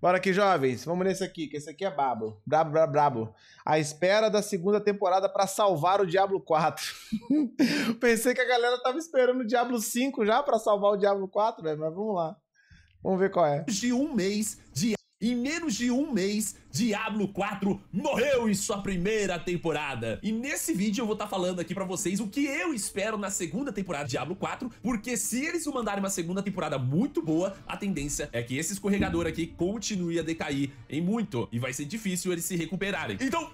Bora aqui, jovens. Vamos nesse aqui, que esse aqui é brabo. Brabo, brabo, brabo. A espera da segunda temporada para salvar o Diablo 4. Pensei que a galera tava esperando o Diablo 5 já para salvar o Diablo 4, né? Mas vamos lá. Vamos ver qual é. De um mês de em menos de um mês, Diablo 4 morreu em sua primeira temporada. E nesse vídeo eu vou estar tá falando aqui pra vocês o que eu espero na segunda temporada de Diablo 4, porque se eles o mandarem uma segunda temporada muito boa, a tendência é que esse escorregador aqui continue a decair em muito, e vai ser difícil eles se recuperarem. Então,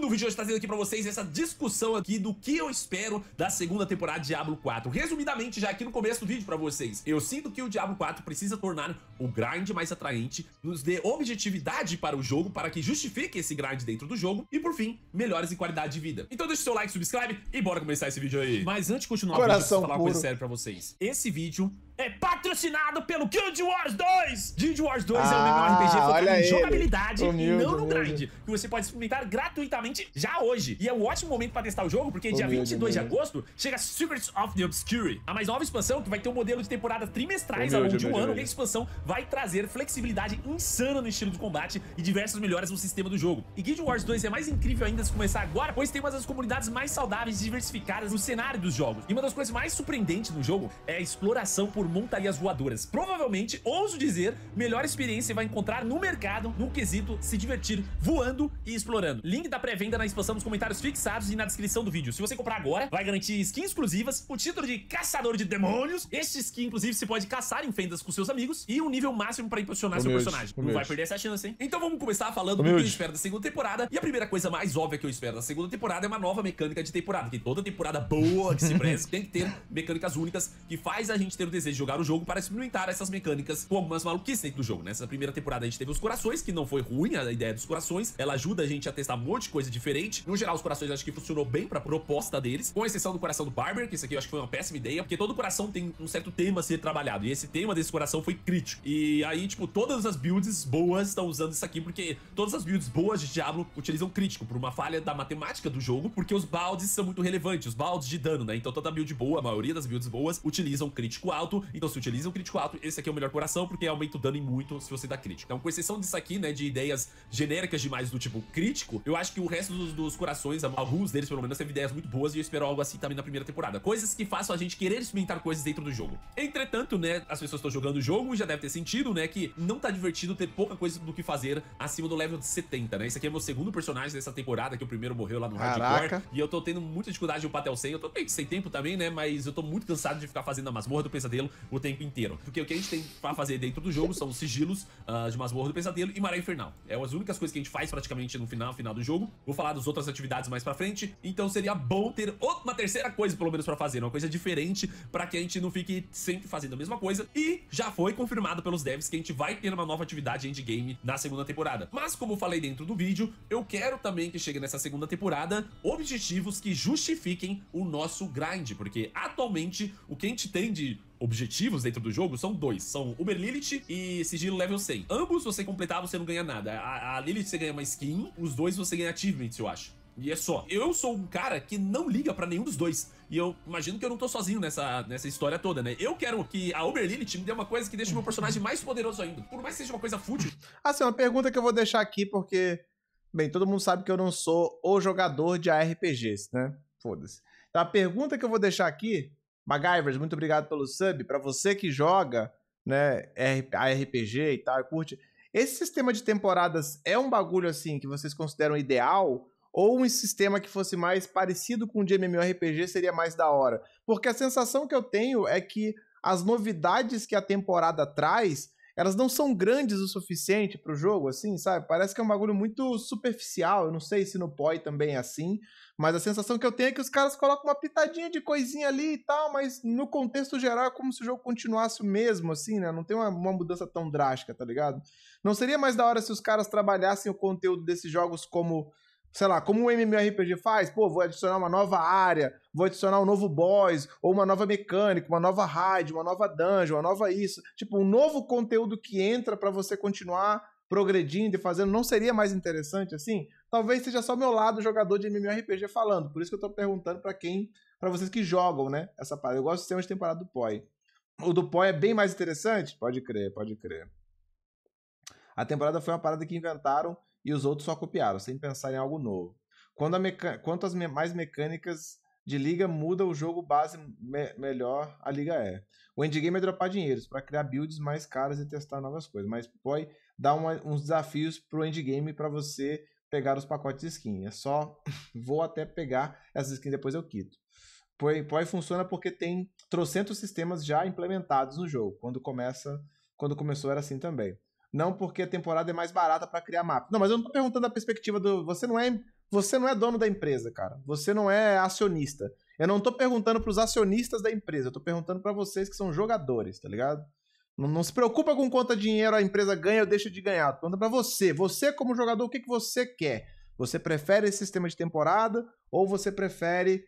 no vídeo de hoje trazendo aqui pra vocês essa discussão aqui do que eu espero da segunda temporada de Diablo 4. Resumidamente, já aqui no começo do vídeo pra vocês, eu sinto que o Diablo 4 precisa tornar o grind mais atraente, nos dê objetividade para o jogo, para que justifique esse grind dentro do jogo e, por fim, melhores em qualidade de vida. Então deixa o seu like, subscribe e bora começar esse vídeo aí. Mas antes de continuar, Coração eu falar puro. uma coisa séria pra vocês. Esse vídeo é patrocinado pelo Guild Wars 2! Guild Wars 2 é ah, é um RPG focado em jogabilidade humilde, e não no grind, que você pode experimentar gratuitamente já hoje. E é um ótimo momento para testar o jogo, porque humilde, dia 22 de agosto chega Secrets of the Obscure, a mais nova expansão que vai ter um modelo de temporada trimestrais ao longo de um ano, e a expansão vai trazer flexibilidade insana no estilo de combate e diversas melhoras no sistema do jogo. E Guild Wars 2 é mais incrível ainda se começar agora, pois tem uma das comunidades mais saudáveis e diversificadas no cenário dos jogos. E uma das coisas mais surpreendentes no jogo é a exploração por montarias voadoras. Provavelmente, ouso dizer, melhor experiência você vai encontrar no mercado, no quesito, se divertir voando e explorando. Link da pré-venda na expansão nos comentários fixados e na descrição do vídeo. Se você comprar agora, vai garantir skins exclusivas, o título de Caçador de Demônios, este skin, inclusive, se pode caçar em fendas com seus amigos e um nível máximo para impulsionar humilde, seu personagem. Humilde. Não vai perder essa chance, hein? Então vamos começar falando humilde. do que eu espero da segunda temporada. E a primeira coisa mais óbvia que eu espero da segunda temporada é uma nova mecânica de temporada, que toda temporada boa que se preze tem que ter mecânicas únicas que faz a gente ter o desejo jogar o jogo para experimentar essas mecânicas com algumas maluquices dentro do jogo. Nessa né? primeira temporada a gente teve os corações, que não foi ruim a ideia dos corações. Ela ajuda a gente a testar um monte de coisa diferente. No geral, os corações acho que funcionou bem para a proposta deles, com exceção do coração do Barber, que isso aqui eu acho que foi uma péssima ideia, porque todo coração tem um certo tema a ser trabalhado. E esse tema desse coração foi crítico. E aí, tipo, todas as builds boas estão usando isso aqui, porque todas as builds boas de Diablo utilizam crítico por uma falha da matemática do jogo, porque os baldes são muito relevantes, os baldes de dano, né? Então toda build boa, a maioria das builds boas, utilizam crítico alto então se utiliza o crítico alto, esse aqui é o melhor coração, porque aumenta o dano em muito se você dá crítico. Então, com exceção disso aqui, né, de ideias genéricas demais do tipo crítico, eu acho que o resto dos, dos corações, alguns deles pelo menos, teve ideias muito boas e eu espero algo assim também na primeira temporada. Coisas que façam a gente querer experimentar coisas dentro do jogo. Entretanto, né, as pessoas estão jogando o jogo e já deve ter sentido, né, que não tá divertido ter pouca coisa do que fazer acima do level de 70, né? Esse aqui é meu segundo personagem dessa temporada, que o primeiro morreu lá no Caraca. Hardcore. E eu tô tendo muita dificuldade de upar até o 100. Eu tô meio que sem tempo também, né? Mas eu tô muito cansado de ficar fazendo a masmorra do pesadelo o tempo inteiro. Porque o que a gente tem pra fazer dentro do jogo são os sigilos uh, de Masmorra do Pesadelo e Maré Infernal. É as únicas coisas que a gente faz praticamente no final, final do jogo. Vou falar das outras atividades mais pra frente. Então seria bom ter uma terceira coisa, pelo menos, pra fazer. Uma coisa diferente pra que a gente não fique sempre fazendo a mesma coisa. E já foi confirmado pelos devs que a gente vai ter uma nova atividade endgame na segunda temporada. Mas como eu falei dentro do vídeo, eu quero também que chegue nessa segunda temporada objetivos que justifiquem o nosso grind. Porque atualmente o que a gente tem de objetivos dentro do jogo são dois. São Uber Lilith e Sigilo Level 100. Ambos você completar, você não ganha nada. A, a Lilith você ganha uma skin, os dois você ganha achievements, eu acho. E é só. Eu sou um cara que não liga para nenhum dos dois. E eu imagino que eu não tô sozinho nessa, nessa história toda, né? Eu quero que a Uber Lilith me dê uma coisa que deixe o meu personagem mais poderoso ainda. Por mais que seja uma coisa fútil. Assim, uma pergunta que eu vou deixar aqui, porque. Bem, todo mundo sabe que eu não sou o jogador de ARPGs, né? Foda-se. Então a pergunta que eu vou deixar aqui MacGyvers, muito obrigado pelo sub. Para você que joga né, a RPG e tal, curte. Esse sistema de temporadas é um bagulho assim que vocês consideram ideal? Ou um sistema que fosse mais parecido com o de MMORPG seria mais da hora? Porque a sensação que eu tenho é que as novidades que a temporada traz elas não são grandes o suficiente para o jogo, assim, sabe? Parece que é um bagulho muito superficial. Eu não sei se no POI também é assim, mas a sensação que eu tenho é que os caras colocam uma pitadinha de coisinha ali e tal, mas no contexto geral é como se o jogo continuasse o mesmo, assim, né? Não tem uma, uma mudança tão drástica, tá ligado? Não seria mais da hora se os caras trabalhassem o conteúdo desses jogos como sei lá, como o MMORPG faz, pô, vou adicionar uma nova área, vou adicionar um novo boss, ou uma nova mecânica, uma nova raid, uma nova dungeon, uma nova isso, tipo, um novo conteúdo que entra para você continuar progredindo e fazendo, não seria mais interessante assim? Talvez seja só meu lado jogador de MMORPG falando, por isso que eu tô perguntando para quem, para vocês que jogam, né, essa parada. Eu gosto de ser uma temporada do POI. O do POI é bem mais interessante? Pode crer, pode crer. A temporada foi uma parada que inventaram e os outros só copiaram, sem pensar em algo novo. Quando, Quanto as me... mais mecânicas de liga muda o jogo base, me... melhor a liga é. O endgame é dropar dinheiros para criar builds mais caras e testar novas coisas, mas pode dar uma... uns desafios pro endgame para você pegar os pacotes de skin. É só vou até pegar essas skins depois eu quito. Poi, Poi funciona porque tem trocentos sistemas já implementados no jogo. Quando começa, quando começou era assim também não porque a temporada é mais barata para criar mapa. Não, mas eu não tô perguntando a perspectiva do. Você não é, você não é dono da empresa, cara. Você não é acionista. Eu não tô perguntando para os acionistas da empresa. Eu tô perguntando para vocês que são jogadores, tá ligado? Não, não, se preocupa com quanto dinheiro a empresa ganha ou deixa de ganhar. Pergunta para você. Você, como jogador, o que, que você quer? Você prefere esse sistema de temporada ou você prefere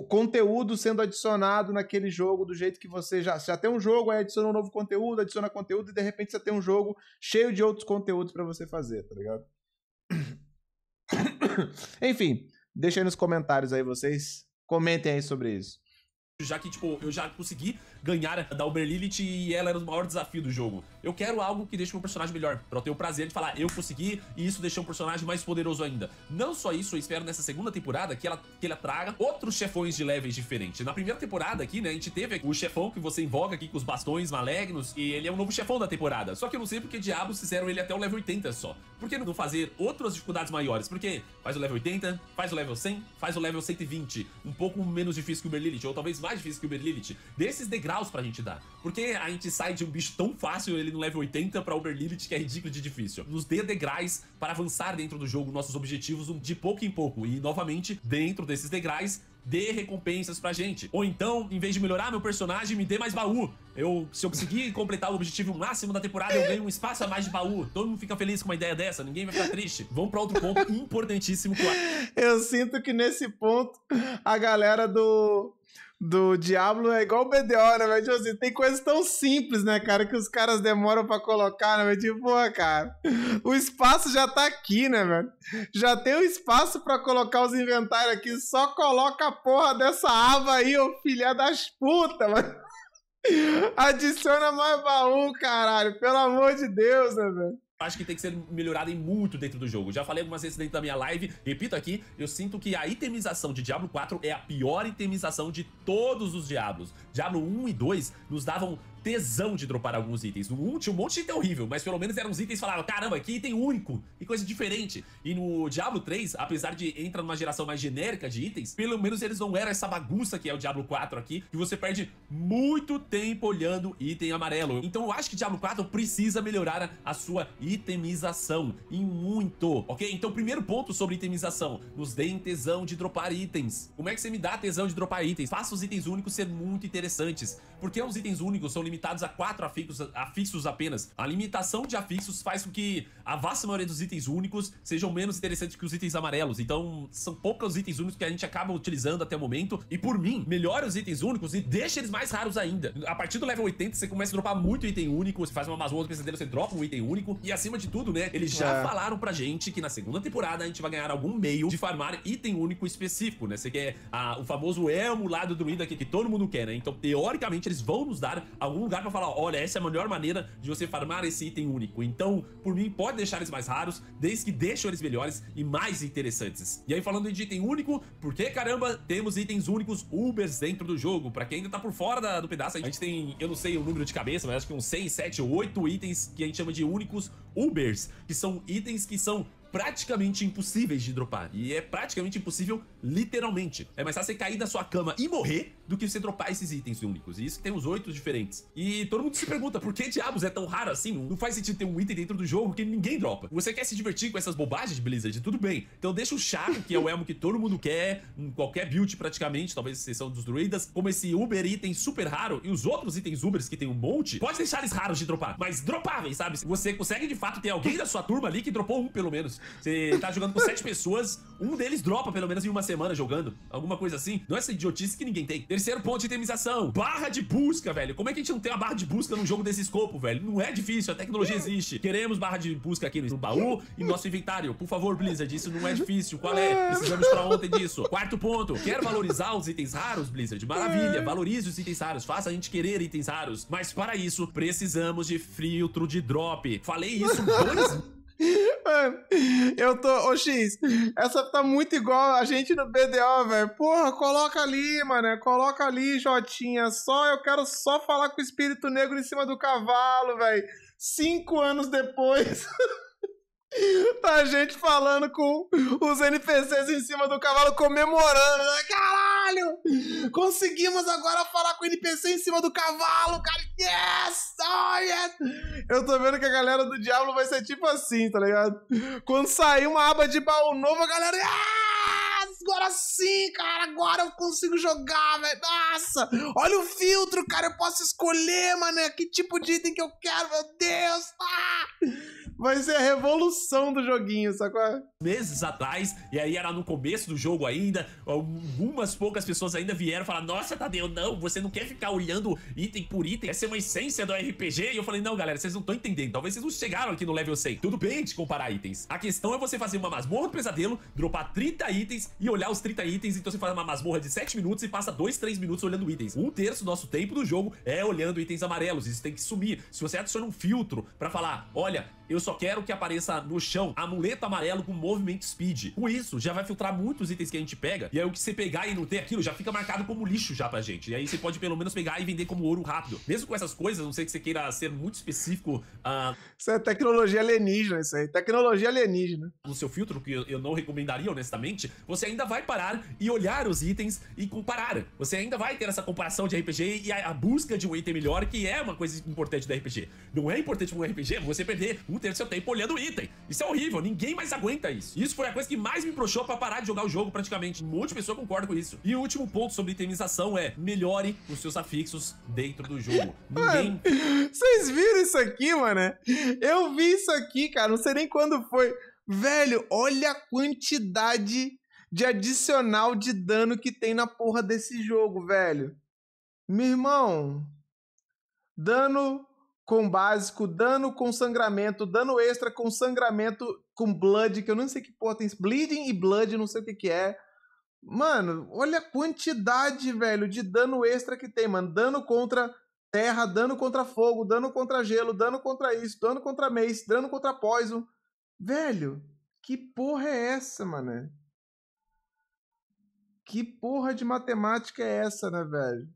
conteúdo sendo adicionado naquele jogo do jeito que você já, já tem um jogo, aí adiciona um novo conteúdo, adiciona conteúdo e de repente você tem um jogo cheio de outros conteúdos para você fazer, tá ligado? Enfim, deixa aí nos comentários aí vocês, comentem aí sobre isso já que, tipo, eu já consegui ganhar da Uber Lilith e ela era o maior desafio do jogo. Eu quero algo que deixe meu personagem melhor, pra eu ter o prazer de falar, eu consegui e isso deixou o personagem mais poderoso ainda. Não só isso, eu espero nessa segunda temporada que ela, que ela traga outros chefões de levels diferentes. Na primeira temporada aqui, né, a gente teve o chefão que você invoca aqui com os bastões malignos e ele é o um novo chefão da temporada. Só que eu não sei porque diabos fizeram ele até o level 80 só. Por que não fazer outras dificuldades maiores? Porque faz o level 80, faz o level 100, faz o level 120, um pouco menos difícil que o Uber Lilith, ou talvez mais mais difícil que o Berlilith, desses degraus pra gente dar. Porque a gente sai de um bicho tão fácil, ele no level 80, pra Uber Lilith, que é ridículo de difícil. Nos dê degraus para avançar dentro do jogo, nossos objetivos de pouco em pouco. E, novamente, dentro desses degraus, dê recompensas pra gente. Ou então, em vez de melhorar meu personagem, me dê mais baú. Eu, se eu conseguir completar o objetivo máximo da temporada, eu ganho um espaço a mais de baú. Todo mundo fica feliz com uma ideia dessa, ninguém vai ficar triste. Vamos pra outro ponto importantíssimo. Eu sinto que nesse ponto, a galera do do Diablo é igual o BDO, né, velho? Tipo assim, tem coisas tão simples, né, cara, que os caras demoram para colocar, né, velho? Tipo, cara, o espaço já tá aqui, né, velho? Já tem o espaço para colocar os inventários aqui, só coloca a porra dessa aba aí, ô filha das putas, mano. Adiciona mais baú, caralho, pelo amor de Deus, né, velho? acho que tem que ser melhorada em muito dentro do jogo. Já falei algumas vezes dentro da minha live, repito aqui, eu sinto que a itemização de Diablo 4 é a pior itemização de todos os Diablos. Diablo 1 e 2 nos davam tesão de dropar alguns itens. No 1 um monte de item horrível, mas pelo menos eram os itens que falavam, caramba, que item único, que coisa diferente. E no Diablo 3, apesar de entrar numa geração mais genérica de itens, pelo menos eles não eram essa bagunça que é o Diablo 4 aqui, que você perde muito tempo olhando item amarelo. Então eu acho que Diablo 4 precisa melhorar a sua itemização, e muito, ok? Então primeiro ponto sobre itemização, nos deem tesão de dropar itens. Como é que você me dá tesão de dropar itens? Faça os itens únicos ser muito interessantes, porque os itens únicos são limitados limitados a quatro afixos, afixos apenas. A limitação de afixos faz com que a vasta maioria dos itens únicos sejam menos interessantes que os itens amarelos. Então, são poucos itens únicos que a gente acaba utilizando até o momento. E por mim, melhora os itens únicos e deixa eles mais raros ainda. A partir do level 80, você começa a dropar muito item único, você faz uma masmorra do pesadelo, você dropa um item único. E acima de tudo, né, eles já é. falaram pra gente que na segunda temporada a gente vai ganhar algum meio de farmar item único específico, né? Você quer a, ah, o famoso elmo lá do druida aqui que todo mundo quer, né? Então, teoricamente, eles vão nos dar algum algum lugar para falar, olha, essa é a melhor maneira de você farmar esse item único. Então, por mim, pode deixar eles mais raros, desde que deixem eles melhores e mais interessantes. E aí, falando de item único, por que caramba, temos itens únicos Ubers dentro do jogo. Para quem ainda tá por fora da, do pedaço, a gente tem, eu não sei o número de cabeça, mas acho que uns 6, 7 ou 8 itens que a gente chama de únicos Ubers, que são itens que são praticamente impossíveis de dropar. E é praticamente impossível, literalmente. É mais fácil você cair da sua cama e morrer do que você dropar esses itens únicos. E isso tem uns oito diferentes. E todo mundo se pergunta, por que diabos é tão raro assim? Não faz sentido ter um item dentro do jogo que ninguém dropa. Você quer se divertir com essas bobagens, Blizzard? Tudo bem. Então deixa o char que é o elmo que todo mundo quer, em qualquer build praticamente, talvez exceção dos druidas, como esse Uber item super raro e os outros itens Ubers que tem um monte, pode deixar eles raros de dropar, mas dropáveis, sabe? Você consegue de fato ter alguém da sua turma ali que dropou um pelo menos. Você tá jogando com sete pessoas, um deles dropa pelo menos em uma semana jogando, alguma coisa assim. Não é essa idiotice que ninguém tem. Terceiro ponto de itemização, barra de busca, velho. Como é que a gente não tem uma barra de busca num jogo desse escopo, velho? Não é difícil, a tecnologia existe. Queremos barra de busca aqui no baú e nosso inventário. Por favor, Blizzard, isso não é difícil. Qual é? Precisamos pra ontem disso. Quarto ponto, quer valorizar os itens raros, Blizzard? Maravilha, é. valorize os itens raros, faça a gente querer itens raros. Mas para isso, precisamos de filtro de drop. Falei isso dois Mano, eu tô. Ô, X, essa tá muito igual a gente no BDO, velho. Porra, coloca ali, mano. Coloca ali, Jotinha. Só eu quero só falar com o espírito negro em cima do cavalo, velho. Cinco anos depois. tá a gente falando com os NPCs em cima do cavalo, comemorando. Né? Caralho! Conseguimos agora falar com o NPC em cima do cavalo, cara. Yes! Oh, yes! Eu tô vendo que a galera do Diablo vai ser tipo assim, tá ligado? Quando sair uma aba de baú novo, a galera. Ah! agora sim, cara, agora eu consigo jogar, velho. Nossa, olha o filtro, cara, eu posso escolher, mano, é que tipo de item que eu quero, meu Deus. Ah! Vai ser a revolução do joguinho, sacou? Meses atrás, e aí era no começo do jogo ainda, algumas poucas pessoas ainda vieram falar, nossa, Tadeu, não, você não quer ficar olhando item por item, essa é uma essência do RPG. E eu falei, não, galera, vocês não estão entendendo, talvez vocês não chegaram aqui no level 100. Tudo bem de comparar itens. A questão é você fazer uma masmorra do pesadelo, dropar 30 itens e olhar os 30 itens, então você faz uma masmorra de 7 minutos e passa 2, 3 minutos olhando itens. Um terço do nosso tempo do jogo é olhando itens amarelos, isso tem que sumir. Se você adiciona um filtro pra falar, olha, eu só quero que apareça no chão amuleto amarelo com movimento speed. Com isso, já vai filtrar muitos itens que a gente pega, e aí o que você pegar e não ter aquilo já fica marcado como lixo já pra gente. E aí você pode pelo menos pegar e vender como ouro rápido. Mesmo com essas coisas, não sei que você queira ser muito específico. Uh... Isso é tecnologia alienígena, isso aí. Tecnologia alienígena. No seu filtro, que eu não recomendaria honestamente, você ainda ainda vai parar e olhar os itens e comparar. Você ainda vai ter essa comparação de RPG e a, a busca de um item melhor, que é uma coisa importante do RPG. Não é importante para um RPG você perder um terço do seu tempo olhando o item. Isso é horrível, ninguém mais aguenta isso. Isso foi a coisa que mais me puxou para parar de jogar o jogo praticamente. Um monte de pessoa concorda com isso. E o último ponto sobre itemização é melhore os seus afixos dentro do jogo. Ninguém... Vocês viram isso aqui, mano? Eu vi isso aqui, cara. Não sei nem quando foi. Velho, olha a quantidade de adicional de dano que tem na porra desse jogo, velho. Meu irmão, dano com básico, dano com sangramento, dano extra com sangramento, com blood, que eu não sei que porra tem bleeding e blood, não sei o que que é. Mano, olha a quantidade, velho, de dano extra que tem, mano. Dano contra terra, dano contra fogo, dano contra gelo, dano contra isso, dano contra mace, dano contra poison. Velho, que porra é essa, mano? Que porra de matemática é essa, né, velho?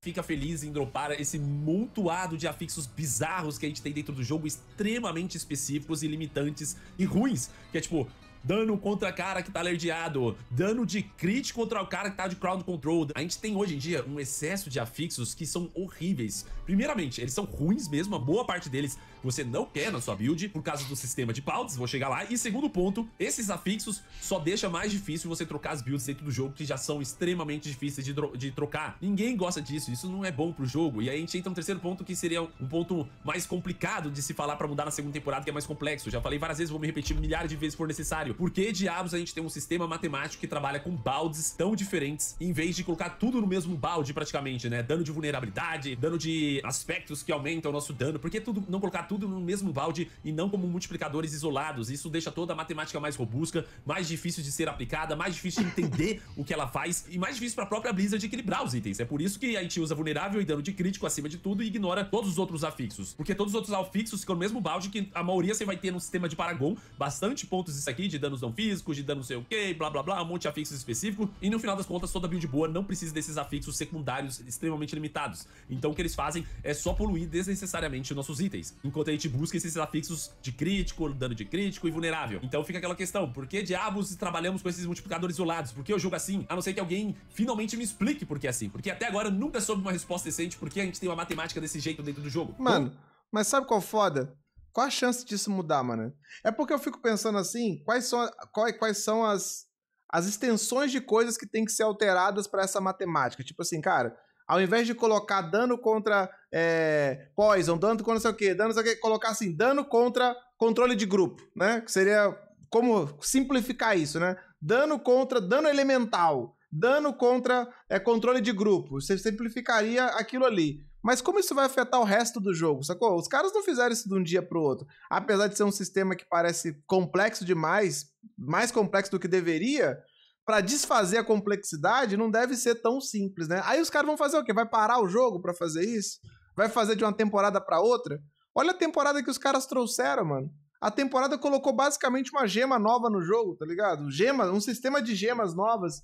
Fica feliz em dropar esse montuado de afixos bizarros que a gente tem dentro do jogo, extremamente específicos e limitantes e ruins. Que é tipo, dano contra cara que tá alerdeado, dano de crit contra o cara que tá de crowd control. A gente tem hoje em dia um excesso de afixos que são horríveis. Primeiramente, eles são ruins mesmo, a boa parte deles você não quer na sua build, por causa do sistema de pautas, vou chegar lá. E segundo ponto, esses afixos só deixa mais difícil você trocar as builds dentro do jogo, que já são extremamente difíceis de, de trocar. Ninguém gosta disso, isso não é bom pro jogo. E aí a gente entra no terceiro ponto, que seria um ponto mais complicado de se falar pra mudar na segunda temporada, que é mais complexo. Já falei várias vezes, vou me repetir milhares de vezes se for necessário caralho, por que diabos a gente tem um sistema matemático que trabalha com baldes tão diferentes em vez de colocar tudo no mesmo balde praticamente, né? Dano de vulnerabilidade, dano de aspectos que aumentam o nosso dano. Por que tudo, não colocar tudo no mesmo balde e não como multiplicadores isolados? Isso deixa toda a matemática mais robusta, mais difícil de ser aplicada, mais difícil de entender o que ela faz e mais difícil para a própria Blizzard equilibrar os itens. É por isso que a gente usa vulnerável e dano de crítico acima de tudo e ignora todos os outros afixos. Porque todos os outros afixos ficam no mesmo balde que a maioria você vai ter no sistema de Paragon. Bastante pontos isso aqui de danos não físicos, de dano não sei o que, blá blá blá, um monte de afixos específicos. E no final das contas, toda build boa não precisa desses afixos secundários extremamente limitados. Então o que eles fazem é só poluir desnecessariamente nossos itens, enquanto a gente busca esses afixos de crítico, dano de crítico e vulnerável. Então fica aquela questão, por que diabos trabalhamos com esses multiplicadores isolados? Por que eu jogo assim? A não ser que alguém finalmente me explique por que é assim, porque até agora eu nunca soube uma resposta decente por que a gente tem uma matemática desse jeito dentro do jogo. Mano, mas sabe qual é foda? Qual a chance disso mudar, mano? É porque eu fico pensando assim, quais são, quais, quais são as, as extensões de coisas que tem que ser alteradas para essa matemática? Tipo assim, cara, ao invés de colocar dano contra é, poison, dano contra não sei o quê, dano não sei o quê, colocar assim, dano contra controle de grupo, né? Que seria como simplificar isso, né? Dano contra dano elemental, dano contra é, controle de grupo. Você simplificaria aquilo ali. Mas como isso vai afetar o resto do jogo, sacou? Os caras não fizeram isso de um dia pro outro. Apesar de ser um sistema que parece complexo demais, mais complexo do que deveria, para desfazer a complexidade não deve ser tão simples, né? Aí os caras vão fazer o quê? Vai parar o jogo para fazer isso? Vai fazer de uma temporada para outra? Olha a temporada que os caras trouxeram, mano. A temporada colocou basicamente uma gema nova no jogo, tá ligado? gema, um sistema de gemas novas.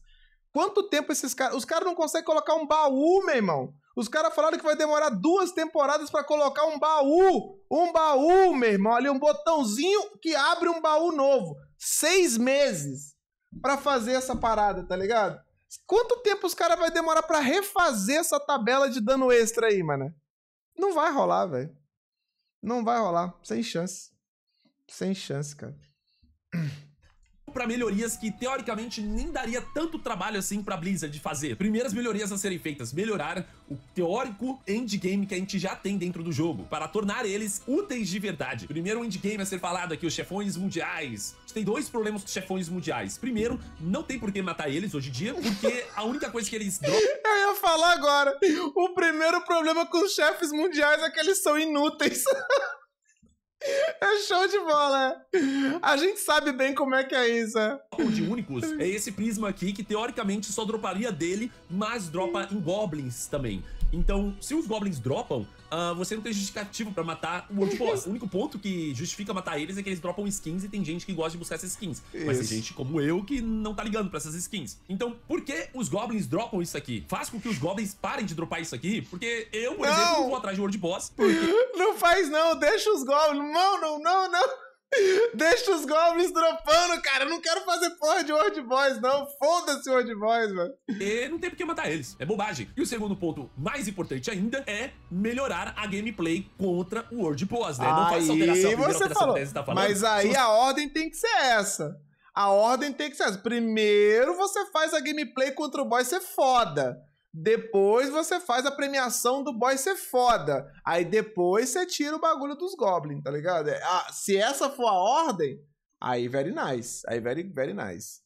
Quanto tempo esses caras. Os caras não conseguem colocar um baú, meu irmão. Os caras falaram que vai demorar duas temporadas para colocar um baú. Um baú, meu irmão. Ali um botãozinho que abre um baú novo. Seis meses para fazer essa parada, tá ligado? Quanto tempo os caras vai demorar para refazer essa tabela de dano extra aí, mano? Não vai rolar, velho. Não vai rolar. Sem chance. Sem chance, cara. para melhorias que teoricamente nem daria tanto trabalho assim pra Blizzard fazer. Primeiras melhorias a serem feitas, melhorar o teórico endgame que a gente já tem dentro do jogo, para tornar eles úteis de verdade. Primeiro endgame a ser falado aqui, os chefões mundiais. A gente tem dois problemas com os chefões mundiais. Primeiro, não tem por que matar eles hoje em dia, porque a única coisa que eles... Eu ia falar agora, o primeiro problema com os chefes mundiais é que eles são inúteis. É show de bola. A gente sabe bem como é que é isso. É. De únicos é esse prisma aqui que teoricamente só droparia dele, mas dropa em goblins também. Então, se os goblins dropam, uh, você não tem justificativo para matar o World Boss. o único ponto que justifica matar eles é que eles dropam skins e tem gente que gosta de buscar essas skins. Isso. Mas tem gente como eu que não tá ligando para essas skins. Então, por que os goblins dropam isso aqui? Faz com que os goblins parem de dropar isso aqui, porque eu, por não. exemplo, não vou atrás de World Boss. Porque... Não faz não, deixa os goblins. Não, não, não, não. Deixa os goblins dropando, cara. Eu não quero fazer porra de World Boys, não. Foda-se World Boys, mano. E não tem por que matar eles. É bobagem. E o segundo ponto, mais importante ainda, é melhorar a gameplay contra o World Boys, né? Aí não faz alteração. Você falou. Tá falando, Mas aí a ordem tem que ser essa. A ordem tem que ser essa. Primeiro você faz a gameplay contra o boss ser foda. Depois você faz a premiação do boy ser foda. Aí depois você tira o bagulho dos goblins, tá ligado? É, ah, se essa for a ordem, aí very nice. Aí very, very nice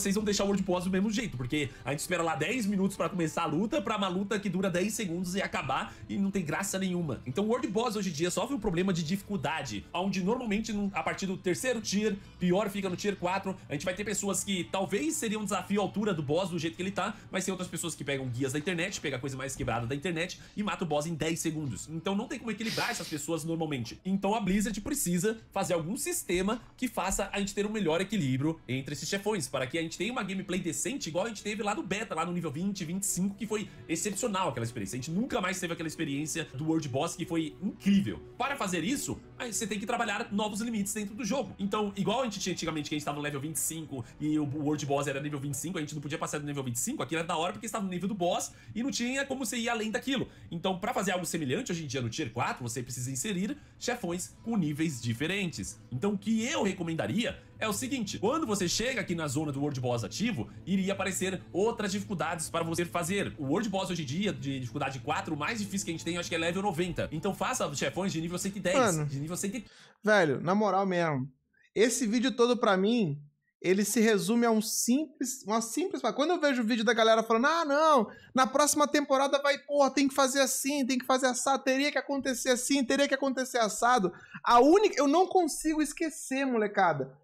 vocês vão deixar o World Boss do mesmo jeito, porque a gente espera lá 10 minutos pra começar a luta, pra uma luta que dura 10 segundos e acabar e não tem graça nenhuma. Então o World Boss hoje em dia sofre um problema de dificuldade, onde normalmente a partir do terceiro tier, pior fica no tier 4, a gente vai ter pessoas que talvez seriam um desafio à altura do boss do jeito que ele tá, mas tem outras pessoas que pegam guias da internet, pegam a coisa mais quebrada da internet e matam o boss em 10 segundos. Então não tem como equilibrar essas pessoas normalmente. Então a Blizzard precisa fazer algum sistema que faça a gente ter um melhor equilíbrio entre esses chefões, para que a gente tem uma gameplay decente, igual a gente teve lá no beta, lá no nível 20, 25, que foi excepcional aquela experiência. A gente nunca mais teve aquela experiência do World Boss que foi incrível. Para fazer isso, você tem que trabalhar novos limites dentro do jogo. Então, igual a gente tinha antigamente, que a gente estava no level 25 e o World Boss era nível 25, a gente não podia passar do nível 25, aquilo era da hora porque estava no nível do boss e não tinha como você ir além daquilo. Então, para fazer algo semelhante hoje em dia no Tier 4, você precisa inserir chefões com níveis diferentes. Então, o que eu recomendaria é o seguinte, quando você chega aqui na zona do World Boss ativo, iria aparecer outras dificuldades para você fazer. O World Boss hoje em dia, de dificuldade 4, o mais difícil que a gente tem, acho que é level 90. Então faça chefões de nível 110, Mano, de nível 110. Velho, na moral mesmo, esse vídeo todo pra mim, ele se resume a um simples, uma simples. Quando eu vejo o vídeo da galera falando, ah, não, na próxima temporada vai, porra, tem que fazer assim, tem que fazer assado, teria que acontecer assim, teria que acontecer assado. A única, eu não consigo esquecer, molecada,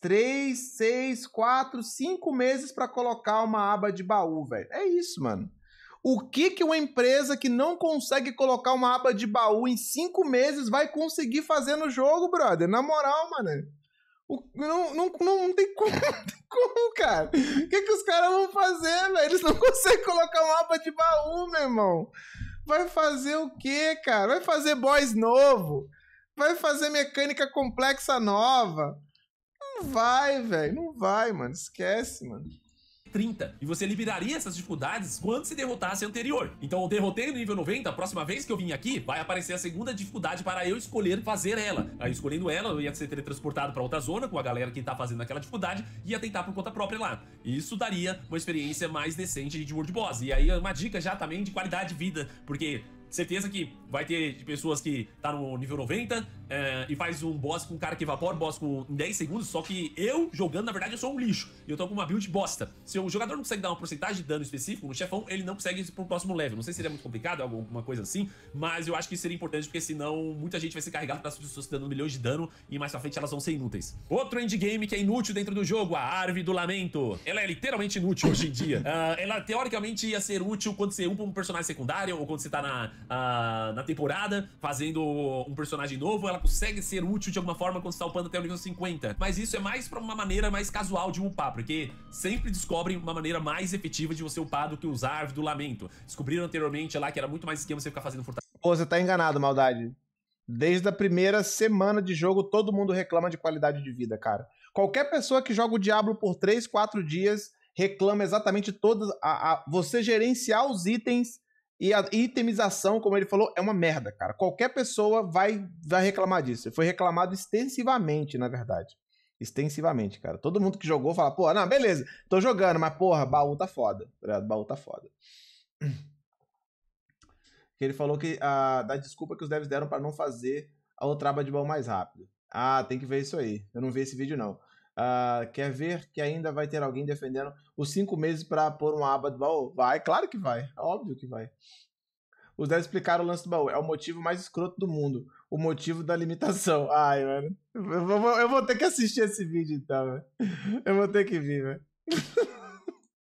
três, seis, quatro, cinco meses para colocar uma aba de baú, velho. É isso, mano. O que, que uma empresa que não consegue colocar uma aba de baú em cinco meses vai conseguir fazer no jogo, brother? Na moral, mano. O, não, não, não, não, tem como, não tem como, cara. O que, que os caras vão fazer, velho? Eles não conseguem colocar uma aba de baú, meu irmão. Vai fazer o quê, cara? Vai fazer boys novo? Vai fazer mecânica complexa nova? não vai, velho. Não vai, mano. Esquece, mano. 30. E você liberaria essas dificuldades quando se derrotasse a anterior. Então eu derrotei no nível 90, a próxima vez que eu vim aqui, vai aparecer a segunda dificuldade para eu escolher fazer ela. Aí escolhendo ela, eu ia ser teletransportado para outra zona com a galera que tá fazendo aquela dificuldade e ia tentar por conta própria lá. E isso daria uma experiência mais decente de World Boss. E aí uma dica já também de qualidade de vida, porque certeza que vai ter pessoas que tá no nível 90, é, e faz um boss com um cara que evapora o boss com, em 10 segundos, só que eu jogando, na verdade, eu sou um lixo. E eu tô com uma build bosta. Se o jogador não consegue dar uma porcentagem de dano específico no chefão, ele não consegue ir pro próximo level. Não sei se seria muito complicado, alguma coisa assim, mas eu acho que seria importante, porque senão muita gente vai ser carregada pelas pessoas dando milhões de dano e mais pra frente elas vão ser inúteis. Outro endgame que é inútil dentro do jogo, a Árvore do Lamento. Ela é literalmente inútil hoje em dia. Uh, ela teoricamente ia ser útil quando você é upa um personagem secundário ou quando você tá na, uh, na temporada fazendo um personagem novo, ela consegue ser útil de alguma forma quando você tá upando até o nível 50. Mas isso é mais pra uma maneira mais casual de upar, porque sempre descobrem uma maneira mais efetiva de você upar do que usar a árvore do lamento. Descobriram anteriormente lá que era muito mais esquema você ficar fazendo furtado. Pô, você tá enganado, maldade. Desde a primeira semana de jogo, todo mundo reclama de qualidade de vida, cara. Qualquer pessoa que joga o Diablo por 3, 4 dias reclama exatamente todas. A, a, você gerenciar os itens e a itemização, como ele falou, é uma merda, cara. Qualquer pessoa vai, vai reclamar disso. Foi reclamado extensivamente, na verdade. Extensivamente, cara. Todo mundo que jogou fala, pô, não, beleza, tô jogando, mas porra, baú tá foda. Tá baú tá foda. Ele falou que ah, da desculpa que os devs deram para não fazer a outra aba de baú mais rápido. Ah, tem que ver isso aí. Eu não vi esse vídeo, não. Uh, quer ver que ainda vai ter alguém defendendo os cinco meses para pôr um aba do baú? Vai, claro que vai, é óbvio que vai. Os 10 explicaram o lance do baú. É o motivo mais escroto do mundo. O motivo da limitação. Ai, mano. Eu vou, eu vou ter que assistir esse vídeo então, velho. Eu vou ter que vir, velho.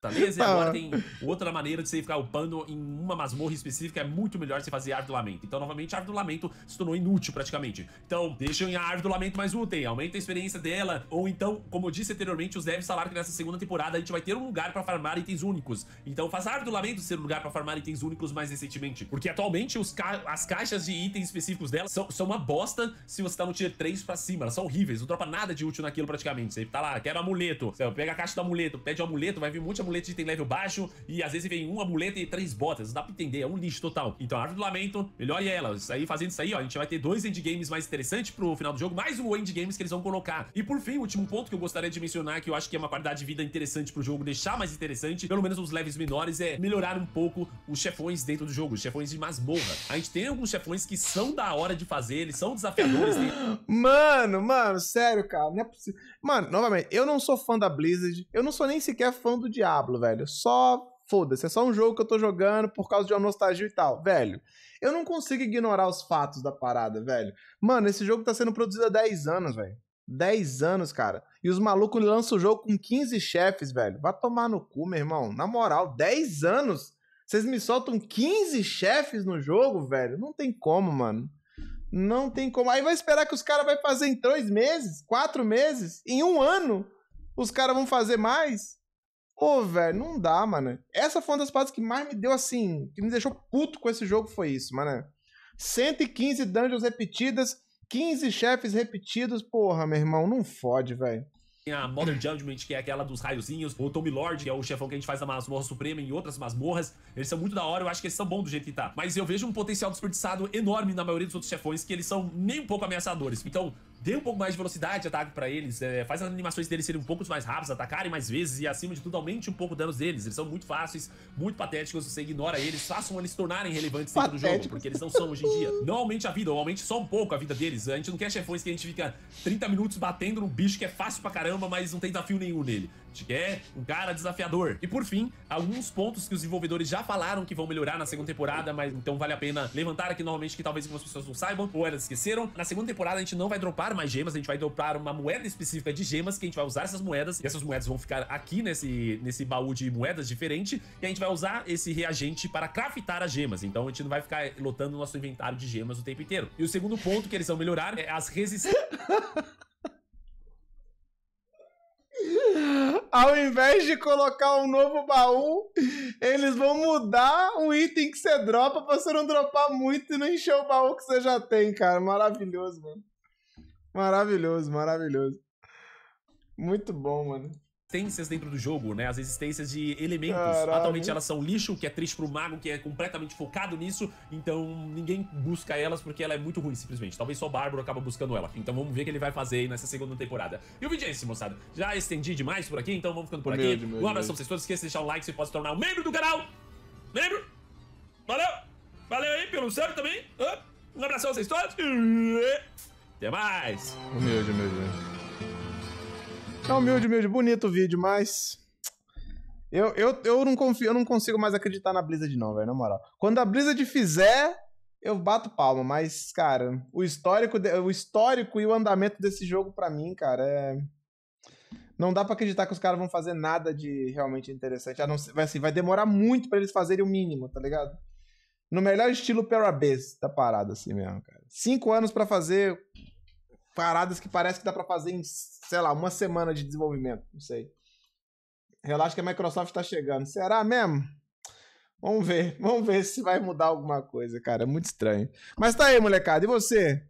e agora ah. tem outra maneira de você ficar upando em uma masmorra específica, é muito melhor você fazer Árvore do Lamento. Então, novamente, a do Lamento se tornou inútil praticamente. Então, deixem a Árvore do Lamento mais útil, aumentem a experiência dela, ou então, como eu disse anteriormente, os devs falaram que nessa segunda temporada a gente vai ter um lugar pra farmar itens únicos. Então, faz a do Lamento ser um lugar pra farmar itens únicos mais recentemente, porque atualmente os ca as caixas de itens específicos dela são, são uma bosta se você tá no tier 3 pra cima, elas são horríveis, não dropa nada de útil naquilo praticamente. Você tá lá, quero amuleto, você pega a caixa do amuleto, pede o amuleto, vai vir um monte de amuleto amuletos de item level baixo e às vezes vem um amuleto e três botas. Não dá pra entender, é um lixo total. Então a árvore do lamento, melhore ela. Isso aí, fazendo isso aí, ó, a gente vai ter dois endgames mais interessantes pro final do jogo, mais um endgames que eles vão colocar. E por fim, o último ponto que eu gostaria de mencionar, que eu acho que é uma qualidade de vida interessante pro jogo, deixar mais interessante, pelo menos os levels menores, é melhorar um pouco os chefões dentro do jogo, os chefões de masmorra. A gente tem alguns chefões que são da hora de fazer, eles são desafiadores. Né? Mano, mano, sério, cara, não é possível. Mano, novamente, eu não sou fã da Blizzard, eu não sou nem sequer fã do Diablo, velho. Só foda-se, é só um jogo que eu tô jogando por causa de uma nostalgia e tal, velho. Eu não consigo ignorar os fatos da parada, velho. Mano, esse jogo tá sendo produzido há 10 anos, velho. 10 anos, cara. E os malucos lançam o jogo com 15 chefes, velho. Vai tomar no cu, meu irmão. Na moral, 10 anos. Vocês me soltam 15 chefes no jogo, velho? Não tem como, mano. Não tem como. Aí vai esperar que os caras vai fazer em três meses, quatro meses, em um ano, os caras vão fazer mais. Pô, velho, não dá, mano. Essa foi uma das partes que mais me deu assim, que me deixou puto com esse jogo foi isso, mano. 115 dungeons repetidas, 15 chefes repetidos. Porra, meu irmão, não fode, velho. Tem a Mother Judgment, que é aquela dos raiozinhos. O Tommy Lord, que é o chefão que a gente faz na Masmorra Suprema e em outras masmorras. Eles são muito da hora, eu acho que eles são bons do jeito que tá. Mas eu vejo um potencial desperdiçado enorme na maioria dos outros chefões, que eles são nem um pouco ameaçadores. Então, dê um pouco mais de velocidade de ataque para eles, é, faz as animações deles serem um pouco mais rápidos, atacarem mais vezes e, acima de tudo, aumente um pouco o dano deles. Eles são muito fáceis, muito patéticos, você ignora eles, façam eles se tornarem relevantes dentro do jogo, porque eles não são hoje em dia. Não aumente a vida, ou aumente só um pouco a vida deles. A gente não quer chefões que a gente fica 30 minutos batendo num bicho que é fácil pra caramba, mas não tem desafio nenhum nele que é um cara desafiador. E por fim, alguns pontos que os desenvolvedores já falaram que vão melhorar na segunda temporada, mas então vale a pena levantar aqui novamente que talvez algumas pessoas não saibam ou elas esqueceram. Na segunda temporada a gente não vai dropar mais gemas, a gente vai dropar uma moeda específica de gemas que a gente vai usar essas moedas e essas moedas vão ficar aqui nesse, nesse baú de moedas diferente e a gente vai usar esse reagente para craftar as gemas. Então a gente não vai ficar lotando o nosso inventário de gemas o tempo inteiro. E o segundo ponto que eles vão melhorar é as resistências... Ao invés de colocar um novo baú, eles vão mudar o item que você dropa pra você não dropar muito e não encher o baú que você já tem, cara. Maravilhoso, mano. Maravilhoso, maravilhoso. Muito bom, mano existências dentro do jogo, né? As existências de elementos. Caralho. Atualmente elas são lixo, que é triste pro mago, que é completamente focado nisso. Então ninguém busca elas porque ela é muito ruim, simplesmente. Talvez só o Bárbaro acaba buscando ela. Então vamos ver o que ele vai fazer aí nessa segunda temporada. E o vídeo é esse, moçada. Já estendi demais por aqui, então vamos ficando por meu aqui. um abraço pra vocês todos. Esqueça de deixar o um like, você pode se tornar um membro do canal. Membro! Valeu! Valeu aí pelo serve também. Um abraço a vocês todos. Até mais! Humilde, humilde. É humilde, humilde. Bonito o vídeo, mas. Eu, eu, eu não confio, eu não consigo mais acreditar na Blizzard, não, velho. Na moral. Quando a Blizzard fizer, eu bato palma, mas, cara, o histórico, de... o histórico e o andamento desse jogo, para mim, cara, é. Não dá para acreditar que os caras vão fazer nada de realmente interessante. não, vai, assim, vai demorar muito para eles fazerem o mínimo, tá ligado? No melhor estilo Parabéns da parada, assim mesmo, cara. Cinco anos para fazer paradas que parece que dá para fazer em, sei lá, uma semana de desenvolvimento. Não sei. Relaxa que a Microsoft está chegando. Será mesmo? Vamos ver. Vamos ver se vai mudar alguma coisa, cara. É muito estranho. Mas tá aí, molecada. E você?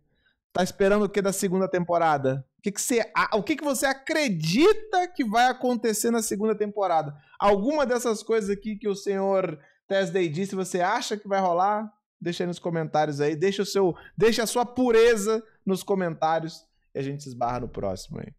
Tá esperando o que da segunda temporada? O que, que, você, o que, que você acredita que vai acontecer na segunda temporada? Alguma dessas coisas aqui que o senhor Tesday disse, você acha que vai rolar? Deixa aí nos comentários aí. Deixa o seu, deixa a sua pureza nos comentários e a gente se esbarra no próximo aí.